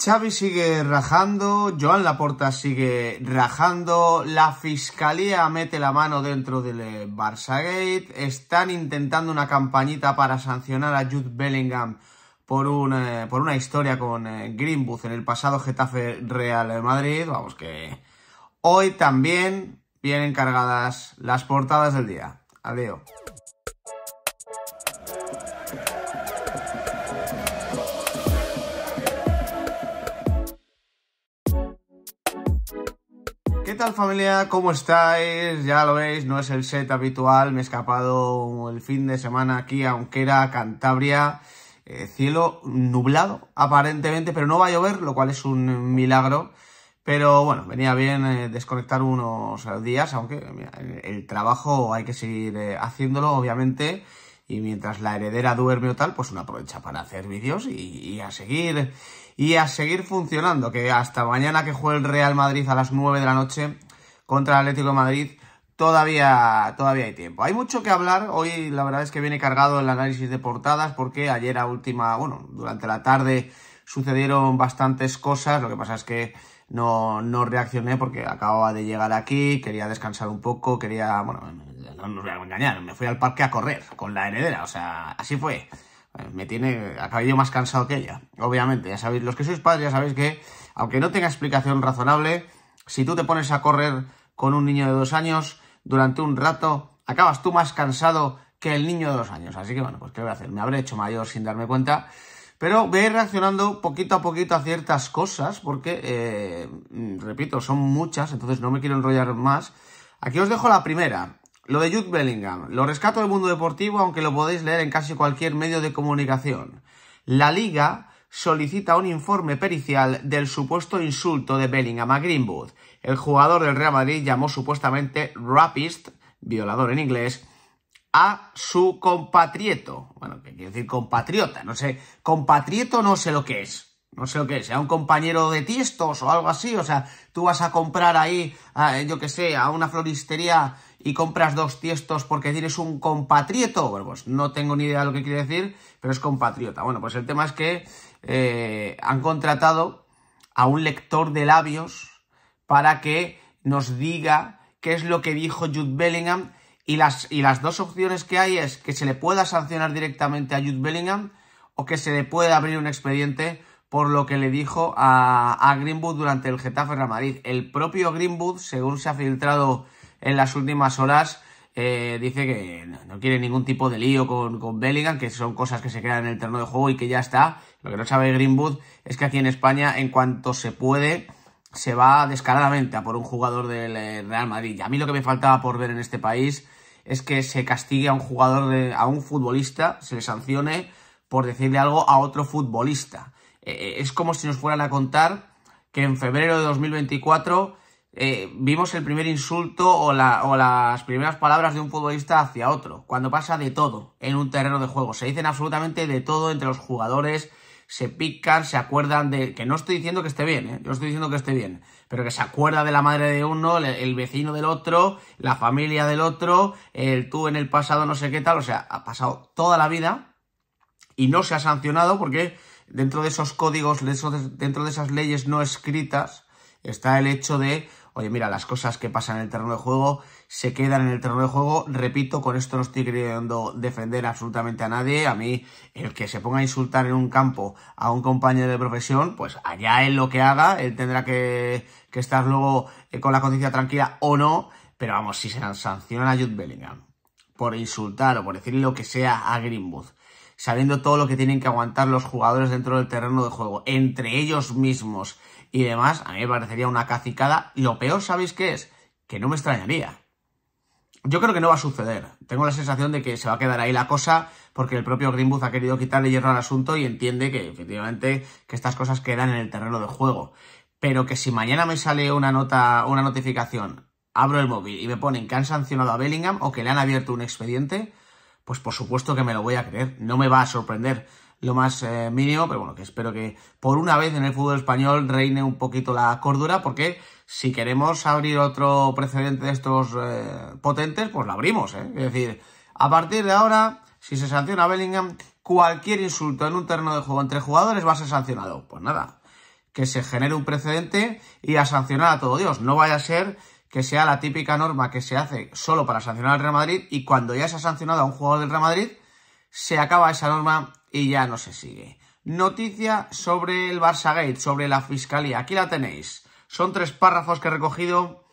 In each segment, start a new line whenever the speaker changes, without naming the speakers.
Xavi sigue rajando, Joan Laporta sigue rajando, la fiscalía mete la mano dentro del Gate, están intentando una campañita para sancionar a Jude Bellingham por, un, eh, por una historia con eh, Greenwood en el pasado Getafe Real de Madrid, vamos que hoy también vienen cargadas las portadas del día. Adiós. tal familia? ¿Cómo estáis? Ya lo veis, no es el set habitual, me he escapado el fin de semana aquí aunque era Cantabria. Eh, cielo nublado aparentemente, pero no va a llover, lo cual es un milagro. Pero bueno, venía bien eh, desconectar unos días, aunque el trabajo hay que seguir eh, haciéndolo, obviamente. Y mientras la heredera duerme o tal, pues una aprovecha para hacer vídeos y a seguir y a seguir funcionando, que hasta mañana que juega el Real Madrid a las 9 de la noche contra el Atlético de Madrid, todavía, todavía hay tiempo. Hay mucho que hablar, hoy la verdad es que viene cargado el análisis de portadas porque ayer a última, bueno, durante la tarde sucedieron bastantes cosas, lo que pasa es que no, reaccioné porque acababa de llegar aquí, quería descansar un poco, quería, bueno, no, nos voy a engañar, me fui al parque a correr con la heredera, o sea, así fue me tiene, acabado yo más cansado que ella, obviamente. Ya sabéis, los que sois padres, ya sabéis que, aunque no tenga explicación razonable, si tú te pones a correr con un niño de dos años durante un rato, acabas tú más cansado que el niño de dos años. Así que bueno, pues qué voy a hacer, me habré hecho mayor sin darme cuenta. Pero voy a ir reaccionando poquito a poquito a ciertas cosas, porque, eh, repito, son muchas, entonces no me quiero enrollar más. Aquí os dejo la primera. Lo de Jude Bellingham, lo rescato del mundo deportivo, aunque lo podéis leer en casi cualquier medio de comunicación. La liga solicita un informe pericial del supuesto insulto de Bellingham a Greenwood. El jugador del Real Madrid llamó supuestamente rapist, violador en inglés, a su compatrieto. Bueno, ¿qué quiere decir compatriota? No sé, compatrieto no sé lo que es. No sé lo que es, sea un compañero de tiestos o algo así. O sea, tú vas a comprar ahí, ah, yo qué sé, a una floristería y compras dos tiestos porque tienes un compatrioto. Bueno, pues no tengo ni idea de lo que quiere decir, pero es compatriota. Bueno, pues el tema es que eh, han contratado a un lector de labios para que nos diga qué es lo que dijo Jude Bellingham y las, dos opciones que hay es que se le pueda sancionar directamente a Jude Bellingham o que se le pueda abrir un expediente por lo que le dijo a, a Greenwood durante el Getafe Real Madrid. El propio Greenwood, según se ha filtrado en las últimas horas eh, dice que no quiere ningún tipo de lío con, con, Bellingham, que son cosas que se crean en el terreno de juego y que ya está. Lo que no sabe Greenwood es que aquí en España, en cuanto se puede, se va descaradamente a por un jugador del eh, Real Madrid. Y a mí lo que me faltaba por ver en este país es que se castigue a un jugador, a un futbolista, se le sancione por decirle algo a otro futbolista. Eh, es como si nos fueran a contar que en febrero de 2024 eh, vimos el primer insulto o, las primeras palabras de un futbolista hacia otro, cuando pasa de todo en un terreno de juego. Se dicen absolutamente de todo entre los jugadores, se pican, se acuerdan de... Que no estoy diciendo que esté bien, ¿eh? yo estoy diciendo que esté bien, pero que se acuerda de la madre de uno, el, el vecino del otro, la familia del otro, el tú en el pasado no sé qué tal, o sea, ha pasado toda la vida y no se ha sancionado porque dentro de esos códigos, dentro de esas leyes no escritas, está el hecho de, oye, mira, las cosas que pasan en el terreno de juego se quedan en el terreno de juego. Repito, con esto no estoy queriendo defender absolutamente a nadie. A mí, el que se ponga a insultar en un campo a un compañero de profesión, pues allá él lo que haga, él tendrá que, estar luego eh, con la conciencia tranquila o no. Pero vamos, si se sancionan a Jude Bellingham por insultar o por decir lo que sea a Greenwood sabiendo todo lo que tienen que aguantar los jugadores dentro del terreno de juego, entre ellos mismos y demás, a mí me parecería una cacicada. Lo peor, ¿sabéis qué es? Que no me extrañaría. Yo creo que no va a suceder. Tengo la sensación de que se va a quedar ahí la cosa porque el propio Greenwood ha querido quitarle hierro al asunto y entiende que efectivamente que estas cosas quedan en el terreno de juego. Pero que si mañana me sale una nota, una notificación, abro el móvil y me ponen que han sancionado a Bellingham o que le han abierto un expediente, pues por supuesto que me lo voy a creer. No me va a sorprender lo más eh, mínimo, pero bueno, que espero que por una vez en el fútbol español reine un poquito la cordura, porque si queremos abrir otro precedente de estos eh, potentes, pues lo abrimos. ¿eh? Es decir, a partir de ahora, si se sanciona Bellingham, cualquier insulto en un terreno de juego entre jugadores va a ser sancionado. Pues nada, que se genere un precedente y a sancionar a todo Dios. No vaya a ser que sea la típica norma que se hace solo para sancionar al Real Madrid y cuando ya se ha sancionado a un jugador del Real Madrid, se acaba esa norma y ya no se sigue. Noticia sobre el Barça Gate, sobre la fiscalía. Aquí la tenéis. Son tres párrafos que he recogido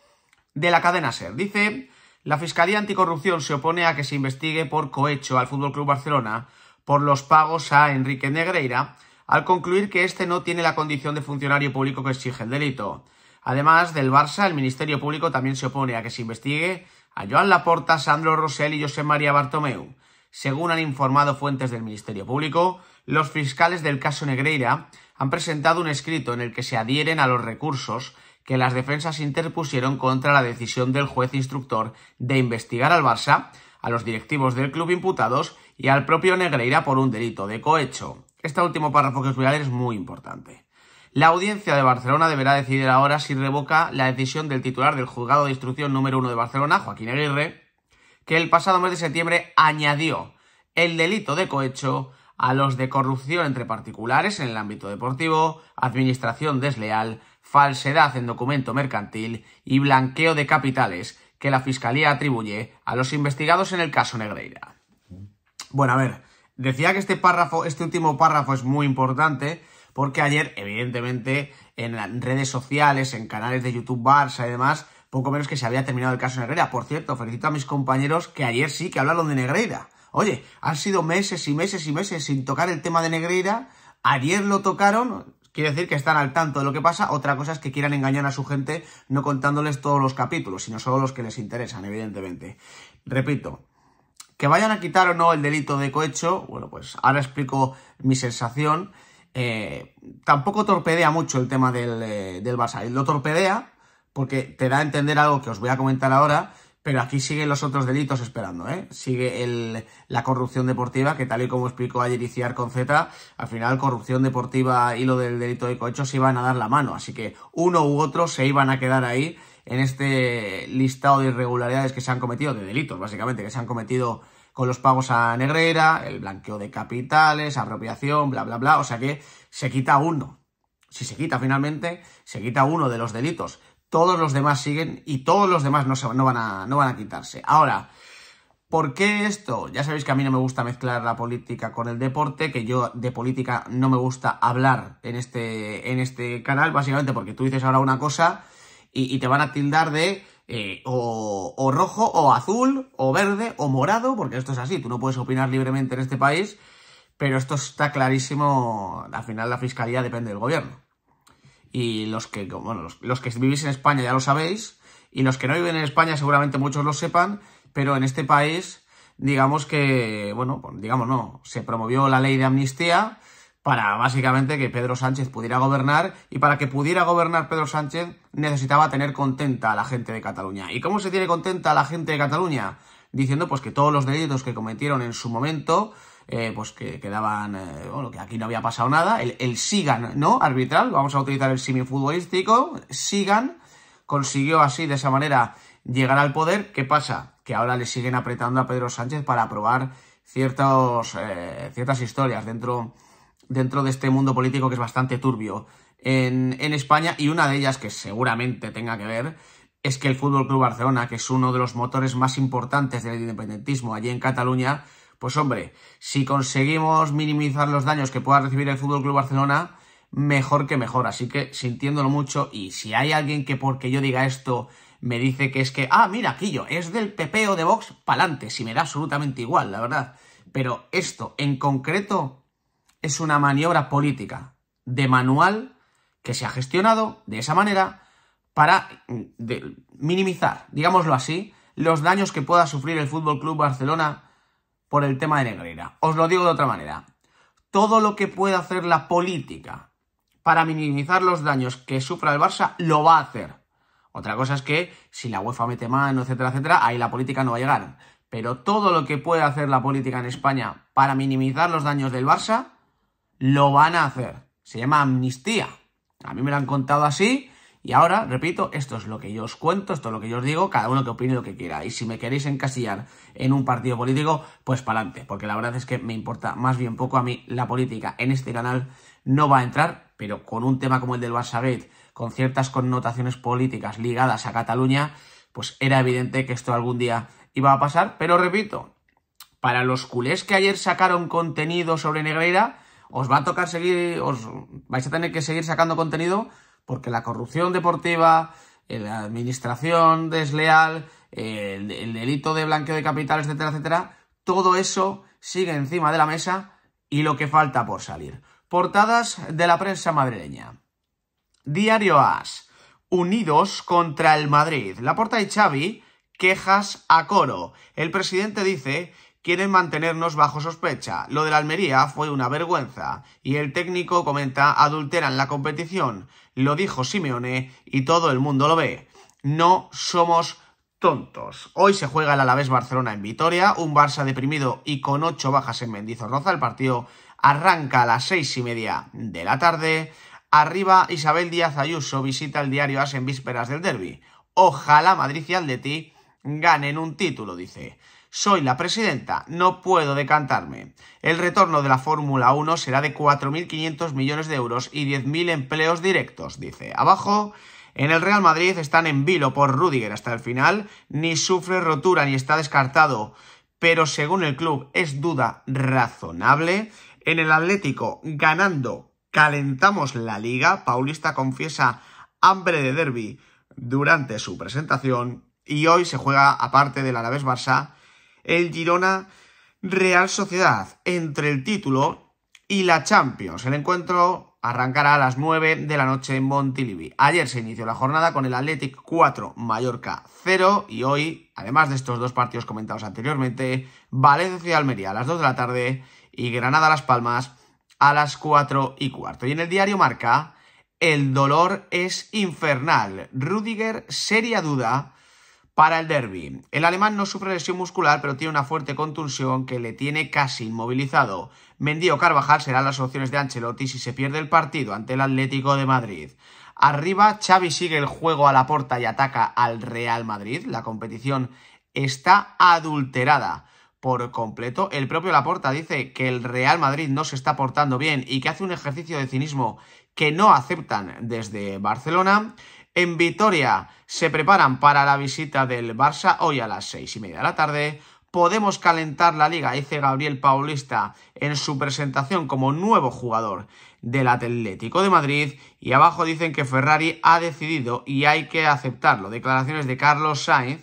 de la cadena SER. Dice, la Fiscalía Anticorrupción se opone a que se investigue por cohecho al Fútbol Club Barcelona por los pagos a Enrique Negreira al concluir que este no tiene la condición de funcionario público que exige el delito. Además del Barça, el Ministerio Público también se opone a que se investigue a Joan Laporta, Sandro Rosell y José María Bartomeu. Según han informado fuentes del Ministerio Público, los fiscales del caso Negreira han presentado un escrito en el que se adhieren a los recursos que las defensas interpusieron contra la decisión del juez instructor de investigar al Barça, a los directivos del club imputados y al propio Negreira por un delito de cohecho. Este último párrafo que os voy a leer es muy importante. La audiencia de Barcelona deberá decidir ahora si revoca la decisión del titular del Juzgado de Instrucción número 1 de Barcelona, Joaquín Aguirre, que el pasado mes de septiembre añadió el delito de cohecho a los de corrupción entre particulares en el ámbito deportivo, administración desleal, falsedad en documento mercantil y blanqueo de capitales que la Fiscalía atribuye a los investigados en el caso Negreira. Bueno, a ver, decía que este párrafo, este último párrafo es muy importante porque ayer, evidentemente, en redes sociales, en canales de YouTube Barça y demás, poco menos que se había terminado el caso Negreira. Por cierto, felicito a mis compañeros que ayer sí que hablaron de Negreira. Oye, han sido meses y meses y meses sin tocar el tema de Negreira. Ayer lo tocaron, Quiere decir que están al tanto de lo que pasa. Otra cosa es que quieran engañar a su gente no contándoles todos los capítulos, sino solo los que les interesan, evidentemente. Repito, que vayan a quitar o no el delito de cohecho, bueno, pues ahora explico mi sensación. Eh, tampoco torpedea mucho el tema del, eh, del Lo torpedea porque te da a entender algo que os voy a comentar ahora, pero aquí siguen los otros delitos esperando, ¿eh? Sigue el, la corrupción deportiva, que tal y como explicó ayer Iciar con Z, al final corrupción deportiva y lo del delito de cohecho se iban a dar la mano, así que uno u otro se iban a quedar ahí en este listado de irregularidades que se han cometido, de delitos básicamente, que se han cometido con los pagos a Negrera, el blanqueo de capitales, apropiación, bla, bla, bla. O sea que se quita uno. Si se quita finalmente, se quita uno de los delitos. Todos los demás siguen y todos los demás no, se, van, a, no van a quitarse. Ahora, ¿Por qué esto? Ya sabéis que a mí no me gusta mezclar la política con el deporte, que yo de política no me gusta hablar en este, en este canal, básicamente porque tú dices ahora una cosa y te van a tildar de eh, o, rojo, o azul, o verde, o morado, porque esto es así, tú no puedes opinar libremente en este país, pero esto está clarísimo, al final la fiscalía depende del gobierno. Y los que, bueno, los, los que vivís en España ya lo sabéis, y los que no viven en España seguramente muchos lo sepan, pero en este país, digamos que, bueno, pues digamos no, se promovió la ley de amnistía, para básicamente que Pedro Sánchez pudiera gobernar y para que pudiera gobernar Pedro Sánchez necesitaba tener contenta a la gente de Cataluña. ¿Y cómo se tiene contenta a la gente de Cataluña? Diciendo pues que todos los delitos que cometieron en su momento eh, pues que quedaban, eh, bueno, que aquí no había pasado nada, el, sigan, ¿no? Arbitral, vamos a utilizar el semifutbolístico. sigan, consiguió así, de esa manera, llegar al poder, ¿qué pasa? Que ahora le siguen apretando a Pedro Sánchez para aprobar eh, ciertas historias dentro dentro de este mundo político que es bastante turbio en, España y una de ellas que seguramente tenga que ver es que el Fútbol Club Barcelona, que es uno de los motores más importantes del independentismo allí en Cataluña, pues hombre, si conseguimos minimizar los daños que pueda recibir el Fútbol Club Barcelona, mejor que mejor. Así que sintiéndolo mucho y si hay alguien que porque yo diga esto me dice que es que, ah, mira, Quillo, es del PP o de Vox, pa'lante, si me da absolutamente igual, la verdad. Pero esto en concreto es una maniobra política de manual que se ha gestionado de esa manera para mm, minimizar, digámoslo así, los daños que pueda sufrir el Fútbol Club Barcelona por el tema de Negrera. Os lo digo de otra manera. Todo lo que pueda hacer la política para minimizar los daños que sufra el Barça, lo va a hacer. Otra cosa es que si la UEFA mete mano, etcétera, etcétera, ahí la política no va a llegar. Pero todo lo que puede hacer la política en España para minimizar los daños del Barça, lo van a hacer. Se llama amnistía. A mí me lo han contado así y ahora, repito, esto es lo que yo os cuento, esto es lo que yo os digo, cada uno que opine lo que quiera. Y si me queréis encasillar en un partido político, pues para adelante, porque la verdad es que me importa más bien poco a mí la política. En este canal no va a entrar, pero con un tema como el del Barça con ciertas connotaciones políticas ligadas a Cataluña, pues era evidente que esto algún día iba a pasar. Pero repito, para los culés que ayer sacaron contenido sobre Negreira, os va a tocar seguir, os vais a tener que seguir sacando contenido porque la corrupción deportiva, eh, la administración desleal, el, delito de blanqueo de capitales, etcétera, etcétera, todo eso sigue encima de la mesa y lo que falta por salir. Portadas de la prensa madrileña. Diario AS. Unidos contra el Madrid. La porta de Xavi quejas a coro. El presidente dice quieren mantenernos bajo sospecha. Lo de la Almería fue una vergüenza. Y el técnico comenta adulteran la competición. Lo dijo Simeone y todo el mundo lo ve. No somos tontos. Hoy se juega el Alavés Barcelona en Vitoria, un Barça deprimido y con ocho bajas en Mendizorroza. El partido arranca a las seis y media de la tarde. Arriba Isabel Díaz Ayuso visita el diario As en vísperas del derby. Ojalá Madrid y Atleti ganen un título, dice. Soy la presidenta, no puedo decantarme. El retorno de la Fórmula 1 será de 4.500 millones de euros y 10.000 empleos directos, dice. Abajo, en el Real Madrid están en vilo por Rudiger hasta el final, ni sufre rotura ni está descartado, pero según el club es duda razonable. En el Atlético, ganando, calentamos la liga. Paulista confiesa hambre de derby durante su presentación. Y hoy se juega, aparte del Alavés Barça, el Girona Real Sociedad entre el título y la Champions. El encuentro arrancará a las 9 de la noche en Montilivi. Ayer se inició la jornada con el Athletic 4, Mallorca 0 y hoy, además de estos dos partidos comentados anteriormente, Valencia y Almería a las 2 de la tarde y Granada Las Palmas a las 4 y cuarto. Y en el diario Marca, el dolor es infernal. Rudiger, seria duda para el derby. El alemán no sufre lesión muscular, pero tiene una fuerte contusión que le tiene casi inmovilizado. Mendío Carvajal serán las opciones de Ancelotti si se pierde el partido ante el Atlético de Madrid. Arriba, Xavi sigue el juego a la porta y ataca al Real Madrid. La competición está adulterada por completo. El propio Laporta dice que el Real Madrid no se está portando bien y que hace un ejercicio de cinismo que no aceptan desde Barcelona. En Vitoria se preparan para la visita del Barça hoy a las seis y media de la tarde. Podemos calentar la liga, dice Gabriel Paulista en su presentación como nuevo jugador del Atlético de Madrid. Y abajo dicen que Ferrari ha decidido y hay que aceptarlo. Declaraciones de Carlos Sainz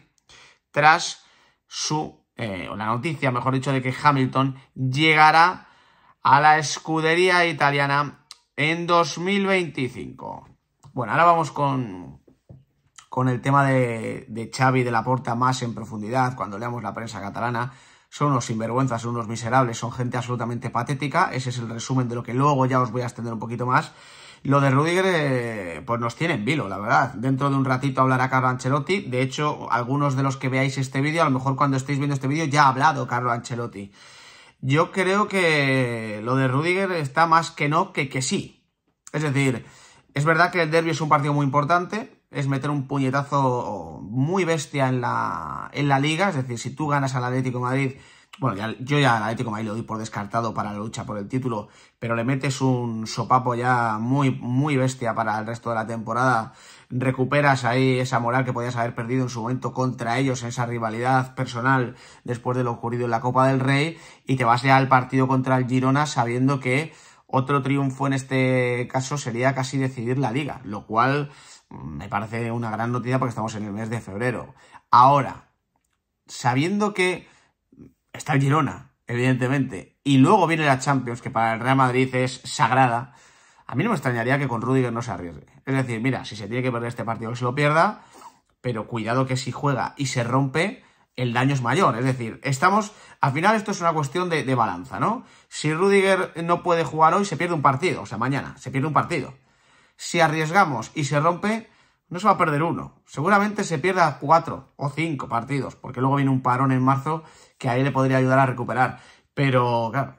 tras su, eh, la noticia, mejor dicho, de que Hamilton llegará a la escudería italiana en 2025. Bueno, ahora vamos con, con el tema de, de Xavi de la Porta más en profundidad, cuando leamos la prensa catalana, son unos sinvergüenzas, son unos miserables, son gente absolutamente patética, ese es el resumen de lo que luego ya os voy a extender un poquito más. Lo de Rudiger, eh, pues nos tiene en vilo, la verdad. Dentro de un ratito hablará Carlo Ancelotti. De hecho, algunos de los que veáis este vídeo, a lo mejor cuando estéis viendo este vídeo, ya ha hablado Carlo Ancelotti. Yo creo que lo de Rudiger está más que no que que sí. Es decir, es verdad que el derby es un partido muy importante, es meter un puñetazo muy bestia en la, en la liga, es decir, si tú ganas al Atlético Madrid, bueno, yo ya al Atlético Madrid lo doy por descartado para la lucha por el título, pero le metes un sopapo ya muy, muy bestia para el resto de la temporada, recuperas ahí esa moral que podías haber perdido en su momento contra ellos, en esa rivalidad personal después de lo ocurrido en la Copa del Rey, y te vas ya al partido contra el Girona sabiendo que otro triunfo en este caso sería casi decidir la liga, lo cual mm, me parece una gran noticia porque estamos en el mes de febrero. Ahora, sabiendo que está el Girona, evidentemente, y luego viene la Champions, que para el Real Madrid es sagrada, a mí no me extrañaría que con Rudiger no se arriesgue. Es decir, mira, si se tiene que perder este partido, que se lo pierda, pero cuidado que si juega y se rompe, el daño es mayor. Es decir, estamos. Al final, esto es una cuestión de, balanza, ¿no? Si Rudiger no puede jugar hoy, se pierde un partido. O sea, mañana, se pierde un partido. Si arriesgamos y se rompe, no se va a perder uno. Seguramente se pierda cuatro o cinco partidos, porque luego viene un parón en marzo que ahí le podría ayudar a recuperar. Pero, claro,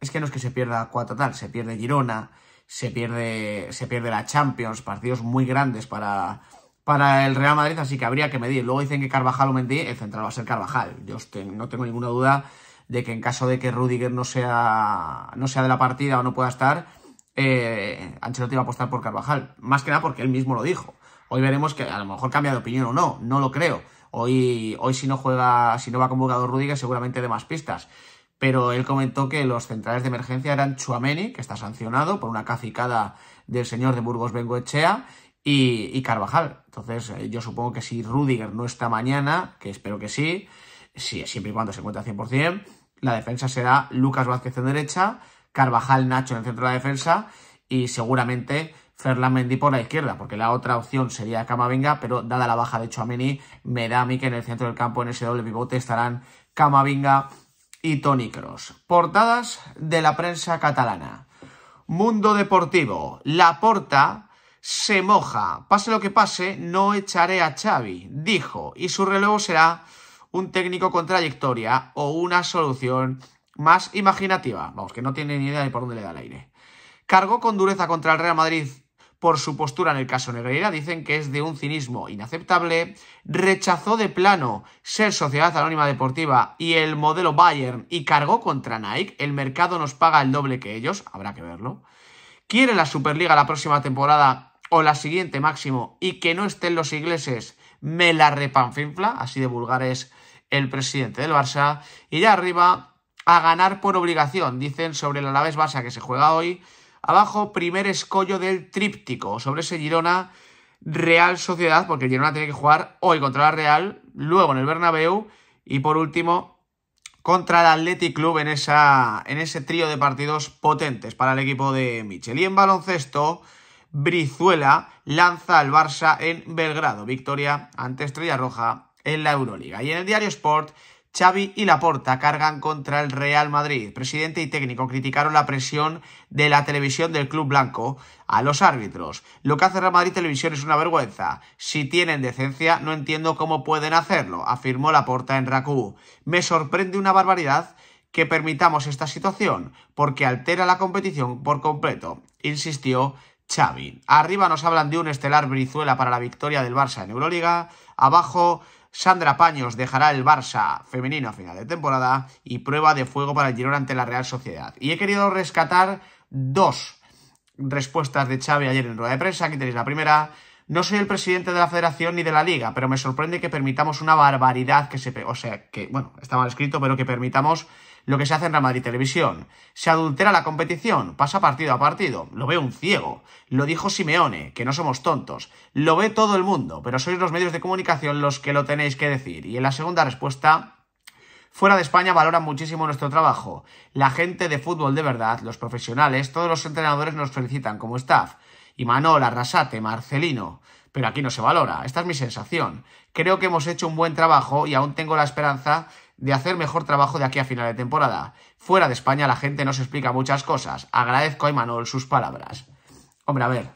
es que no es que se pierda cuatro tal, se pierde Girona, se pierde, se pierde la Champions, partidos muy grandes para, para el Real Madrid, así que habría que medir. Luego dicen que Carvajal o Mendy, el central va a ser Carvajal. Yo no tengo ninguna duda de que en caso de que Rudiger no sea, no sea de la partida o no pueda estar, eh, Ancelotti va a apostar por Carvajal. Más que nada porque él mismo lo dijo. Hoy veremos que a lo mejor cambia de opinión o no, no lo creo. Hoy, hoy si no juega, si no va convocado Rudiger, seguramente de más pistas. Pero él comentó que los centrales de emergencia eran Chuameni, que está sancionado por una cacicada del señor de Burgos Bengoechea, y, Carvajal. Entonces, eh, yo supongo que si Rudiger no está mañana, que espero que sí, sí siempre y cuando se encuentre al 100%, la defensa será Lucas Vázquez en derecha, Carvajal Nacho en el centro de la defensa y seguramente Ferland Mendy por la izquierda, porque la otra opción sería Camavinga, pero dada la baja de a mí que en el centro del campo en ese doble pivote estarán Camavinga y Tony Cross. Portadas de la prensa catalana. Mundo Deportivo. La Porta se moja. Pase lo que pase, no echaré a Xavi, dijo, y su relevo será un técnico con trayectoria o una solución más imaginativa. Vamos, que no tiene ni idea de por dónde le da el aire. Cargó con dureza contra el Real Madrid por su postura en el caso Negreira, dicen que es de un cinismo inaceptable, rechazó de plano ser Sociedad Anónima Deportiva y el modelo Bayern y cargó contra Nike, el mercado nos paga el doble que ellos, habrá que verlo. Quiere la Superliga la próxima temporada o la siguiente máximo y que no estén los ingleses me la repanfinfla, así de vulgar es el presidente del Barça, y ya arriba a ganar por obligación, dicen sobre el Alavés Barça que se juega hoy, abajo primer escollo del tríptico, sobre ese Girona Real Sociedad, porque Girona tiene que jugar hoy contra la Real, luego en el Bernabéu y por último contra el Athletic Club en, esa, en ese trío de partidos potentes para el equipo de Michel. Y en baloncesto Brizuela lanza al Barça en Belgrado. Victoria ante Estrella Roja en la Euroliga. Y en el diario Sport, Xavi y Laporta cargan contra el Real Madrid. Presidente y técnico criticaron la presión de la televisión del club blanco a los árbitros. Lo que hace Real Madrid Televisión es una vergüenza. Si tienen decencia, no entiendo cómo pueden hacerlo, afirmó Laporta en Rakú. Me sorprende una barbaridad que permitamos esta situación, porque altera la competición por completo, insistió Chavi, Arriba nos hablan de un estelar Brizuela para la victoria del Barça en Euroliga. Abajo, Sandra Paños dejará el Barça femenino a final de temporada y prueba de fuego para el Girona ante la Real Sociedad. Y he querido rescatar dos respuestas de Xavi ayer en rueda de prensa. Aquí tenéis la primera. No soy el presidente de la federación ni de la liga, pero me sorprende que permitamos una barbaridad que se... O sea, que, bueno, está mal escrito, pero que permitamos lo que se hace en Real Televisión. Se adultera la competición, pasa partido a partido. Lo ve un ciego. Lo dijo Simeone, que no somos tontos. Lo ve todo el mundo, pero sois los medios de comunicación los que lo tenéis que decir. Y en la segunda respuesta... Fuera de España valoran muchísimo nuestro trabajo. La gente de fútbol de verdad, los profesionales, todos los entrenadores nos felicitan como staff. Manola, Arrasate, Marcelino. Pero aquí no se valora. Esta es mi sensación. Creo que hemos hecho un buen trabajo y aún tengo la esperanza de hacer mejor trabajo de aquí a final de temporada. Fuera de España la gente nos explica muchas cosas. Agradezco a Emanuel sus palabras. Hombre, a ver.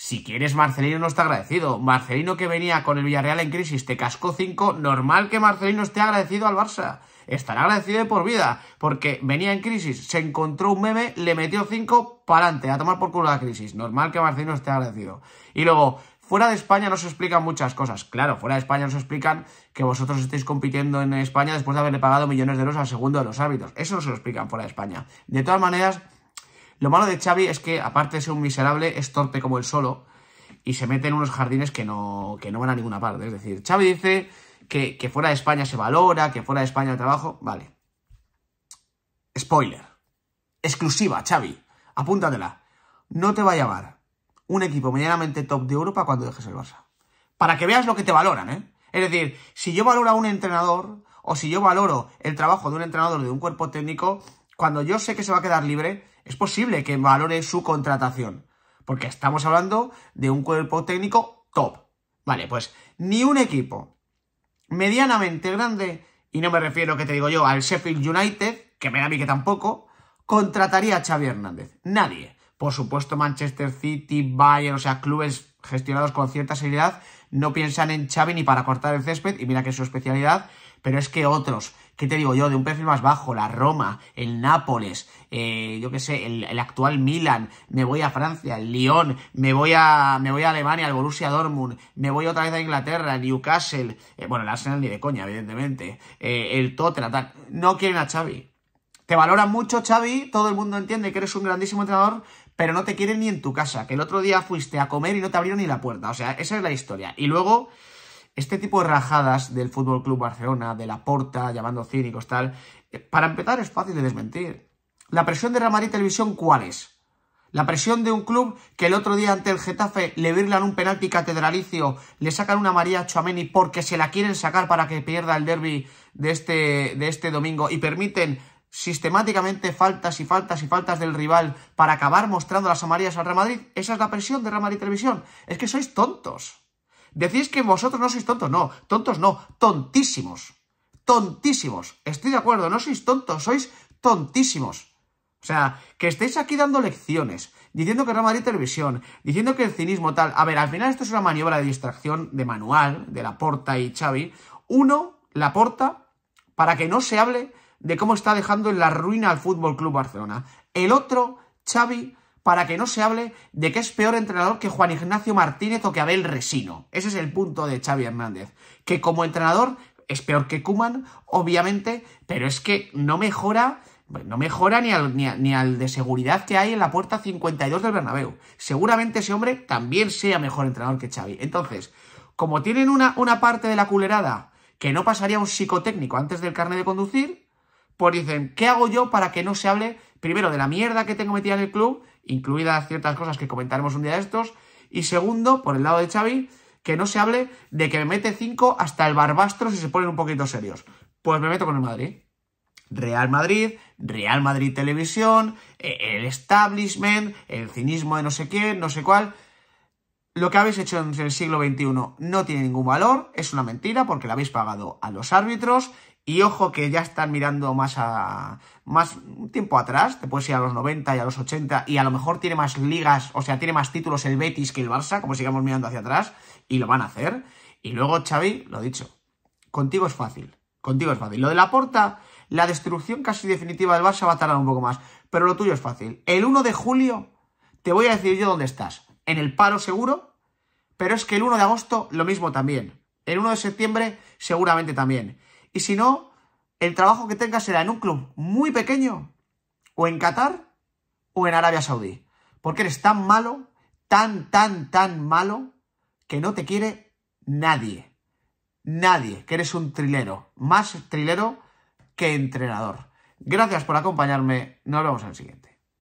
Si quieres, Marcelino no está agradecido. Marcelino que venía con el Villarreal en crisis, te cascó 5. Normal que Marcelino esté agradecido al Barça. Estará agradecido de por vida, porque venía en crisis, se encontró un meme, le metió 5 para adelante, a tomar por culo la crisis. Normal que Marcelino esté agradecido. Y luego, Fuera de España no se explican muchas cosas. Claro, fuera de España no se explican que vosotros estéis compitiendo en España después de haberle pagado millones de euros al segundo de los árbitros. Eso no se lo explican fuera de España. De todas maneras, lo malo de Xavi es que, aparte de ser un miserable, es torpe como el solo y se mete en unos jardines que no, que no van a ninguna parte. Es decir, Xavi dice que, fuera de España se valora, que fuera de España el trabajo. Vale. Spoiler. Exclusiva, Xavi. Apúntatela. No te va a llamar un equipo medianamente top de Europa cuando dejes el Barça. Para que veas lo que te valoran, ¿eh? Es decir, si yo valoro a un entrenador o si yo valoro el trabajo de un entrenador de un cuerpo técnico, cuando yo sé que se va a quedar libre, es posible que valore su contratación. Porque estamos hablando de un cuerpo técnico top. Vale, pues ni un equipo medianamente grande, y no me refiero, que te digo yo, al Sheffield United, que me da a mí que tampoco, contrataría a Xavi Hernández. Nadie por supuesto Manchester City, Bayern, o sea, clubes gestionados con cierta seriedad, no piensan en Xavi ni para cortar el césped, y mira que es su especialidad, pero es que otros, ¿qué te digo yo? De un perfil más bajo, la Roma, el Nápoles, eh, yo qué sé, el, actual Milan, me voy a Francia, el Lyon, me voy a, me voy a Alemania, al Borussia Dortmund, me voy otra vez a Inglaterra, Newcastle, eh, bueno, el Arsenal ni de coña, evidentemente, eh, el Tottenham, no quieren a Xavi. Te valora mucho, Xavi, todo el mundo entiende que eres un grandísimo entrenador, pero no te quieren ni en tu casa, que el otro día fuiste a comer y no te abrieron ni la puerta. O sea, esa es la historia. Y luego, este tipo de rajadas del Fútbol Club Barcelona, de la porta, llamando cínicos, tal. Eh, para empezar, es fácil de desmentir. ¿La presión de ramari Televisión cuál es? La presión de un club que el otro día ante el Getafe le virlan un penalti catedralicio, le sacan una María Chuameni porque se la quieren sacar para que pierda el derby de este, de este domingo y permiten sistemáticamente faltas y faltas y faltas del rival para acabar mostrando las amarillas al Real Madrid. Esa es la presión de Real Madrid Televisión. Es que sois tontos. Decís que vosotros no sois tontos. No, tontos no, tontísimos. Tontísimos. Estoy de acuerdo, no sois tontos, sois tontísimos. O sea, que estéis aquí dando lecciones, diciendo que Real Madrid Televisión, diciendo que el cinismo tal... A ver, al final esto es una maniobra de distracción de manual, de la Porta y Xavi. Uno, la Porta, para que no se hable de cómo está dejando en la ruina al Fútbol Club Barcelona. El otro, Xavi, para que no se hable de que es peor entrenador que Juan Ignacio Martínez o que Abel Resino. Ese es el punto de Xavi Hernández, que como entrenador es peor que Kuman, obviamente, pero es que no mejora, no mejora ni al, ni, al de seguridad que hay en la puerta 52 del Bernabéu. Seguramente ese hombre también sea mejor entrenador que Xavi. Entonces, como tienen una, una parte de la culerada que no pasaría un psicotécnico antes del carnet de conducir, pues dicen, ¿qué hago yo para que no se hable primero de la mierda que tengo metida en el club, incluidas ciertas cosas que comentaremos un día de estos, y segundo, por el lado de Xavi, que no se hable de que me mete cinco hasta el barbastro si se ponen un poquito serios. Pues me meto con el Madrid. Real Madrid, Real Madrid Televisión, eh, el establishment, el cinismo de no sé quién, no sé cuál. Lo que habéis hecho en el siglo XXI no tiene ningún valor, es una mentira porque la habéis pagado a los árbitros y ojo que ya están mirando más a más tiempo atrás, te puedes ir a los 90 y a los 80 y a lo mejor tiene más ligas, o sea, tiene más títulos el Betis que el Barça, como sigamos mirando hacia atrás y lo van a hacer. Y luego Xavi, lo dicho, contigo es fácil, contigo es fácil. Lo de la porta, la destrucción casi definitiva del Barça va a tardar un poco más, pero lo tuyo es fácil. El 1 de julio te voy a decir yo dónde estás, en el paro seguro, pero es que el 1 de agosto lo mismo también. El 1 de septiembre seguramente también. Y si no, el trabajo que tengas será en un club muy pequeño, o en Qatar, o en Arabia Saudí. Porque eres tan malo, tan, tan, tan malo, que no te quiere nadie. Nadie, que eres un trilero. Más trilero que entrenador. Gracias por acompañarme. Nos vemos en el siguiente.